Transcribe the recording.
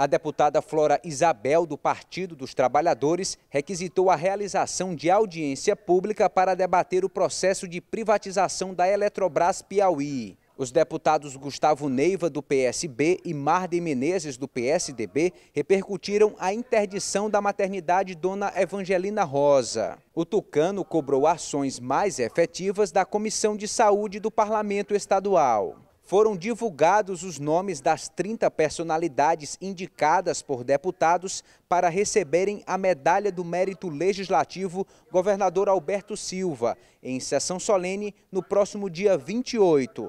a deputada Flora Isabel, do Partido dos Trabalhadores, requisitou a realização de audiência pública para debater o processo de privatização da Eletrobras Piauí. Os deputados Gustavo Neiva, do PSB, e Marden Menezes, do PSDB, repercutiram a interdição da maternidade Dona Evangelina Rosa. O Tucano cobrou ações mais efetivas da Comissão de Saúde do Parlamento Estadual foram divulgados os nomes das 30 personalidades indicadas por deputados para receberem a Medalha do Mérito Legislativo Governador Alberto Silva, em sessão solene no próximo dia 28.